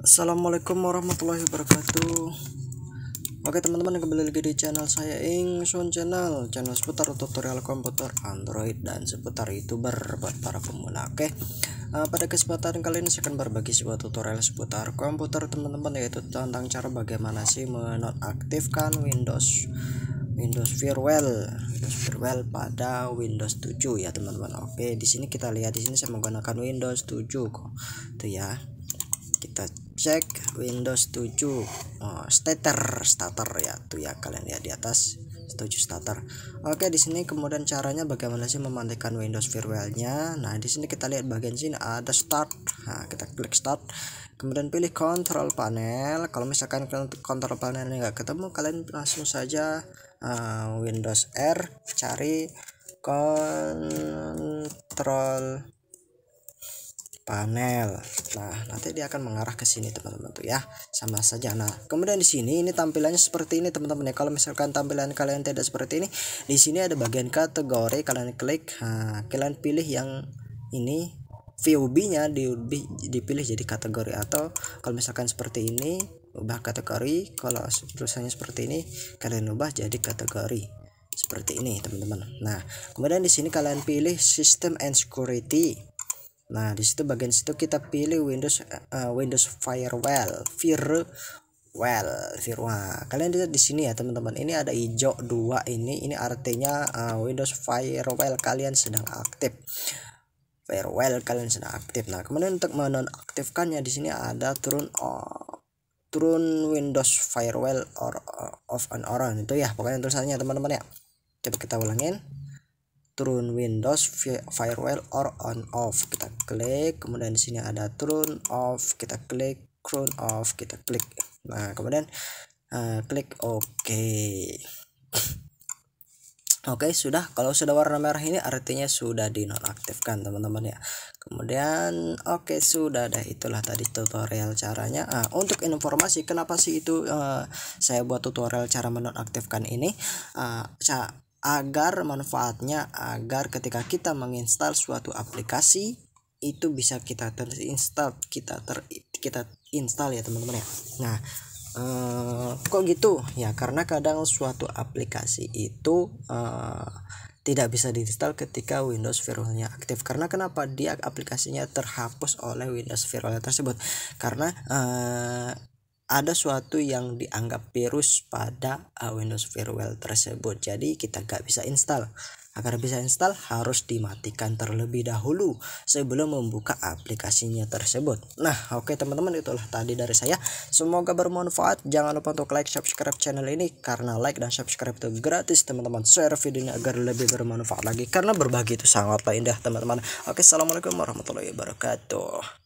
Assalamualaikum warahmatullahi wabarakatuh Oke teman-teman kembali lagi di channel saya Ingsun Channel Channel seputar tutorial komputer Android dan seputar youtuber buat para pemula Oke eh, pada kesempatan kali ini saya akan berbagi sebuah tutorial seputar komputer teman-teman Yaitu tentang cara bagaimana sih menonaktifkan Windows Windows Firewall Windows Firewall pada Windows 7 ya teman-teman oke di sini kita lihat di sini saya menggunakan Windows 7 kok tuh ya kita cek Windows 7 oh, eh, starter starter ya tuh ya kalian lihat di atas 7 starter Oke di sini kemudian caranya bagaimana sih memantikan Windows firmware-nya nah di sini kita lihat bagian sini ada start nah, kita klik start kemudian pilih control panel kalau misalkan control panel enggak ketemu kalian langsung saja uh, Windows R cari control panel. Nah, nanti dia akan mengarah ke sini teman-teman tuh ya. Sama saja. Nah, kemudian di sini ini tampilannya seperti ini teman-teman ya. Kalau misalkan tampilan kalian tidak seperti ini, di sini ada bagian kategori kalian klik. Nah, kalian pilih yang ini VOB-nya dipilih jadi kategori atau kalau misalkan seperti ini ubah kategori kalau tulisannya seperti ini kalian ubah jadi kategori seperti ini teman-teman nah kemudian di sini kalian pilih system and security Nah, di situ bagian situ kita pilih Windows uh, Windows Firewall, firewall, firewall. Kalian lihat di sini ya, teman-teman. Ini ada hijau dua ini, ini artinya uh, Windows Firewall kalian sedang aktif. Firewall kalian sedang aktif. Nah, kemudian untuk menonaktifkannya di sini ada turun on oh, turun Windows Firewall or, or off and on itu ya pokoknya tulisannya teman-teman ya coba kita ulangin turun Windows firewall or on off kita klik kemudian di sini ada turun off kita klik turn off kita klik nah kemudian uh, klik OK Oke okay, sudah kalau sudah warna merah ini artinya sudah dinonaktifkan teman-teman ya kemudian oke okay, sudah dah itulah tadi tutorial caranya nah, untuk informasi kenapa sih itu uh, saya buat tutorial cara menonaktifkan ini uh, agar manfaatnya agar ketika kita menginstal suatu aplikasi itu bisa kita terinstal kita ter kita install ya teman-teman ya nah eh, kok gitu ya karena kadang suatu aplikasi itu eh, tidak bisa diinstal ketika Windows virusnya aktif karena kenapa dia aplikasinya terhapus oleh Windows virusnya tersebut karena eh, ada suatu yang dianggap virus pada uh, Windows Firewall tersebut. Jadi kita nggak bisa install. Agar bisa install harus dimatikan terlebih dahulu sebelum membuka aplikasinya tersebut. Nah, oke okay, teman-teman itulah tadi dari saya. Semoga bermanfaat. Jangan lupa untuk like, subscribe channel ini karena like dan subscribe itu gratis teman-teman. Share video ini agar lebih bermanfaat lagi karena berbagi itu sangatlah indah teman-teman. Oke, okay, assalamualaikum warahmatullahi wabarakatuh.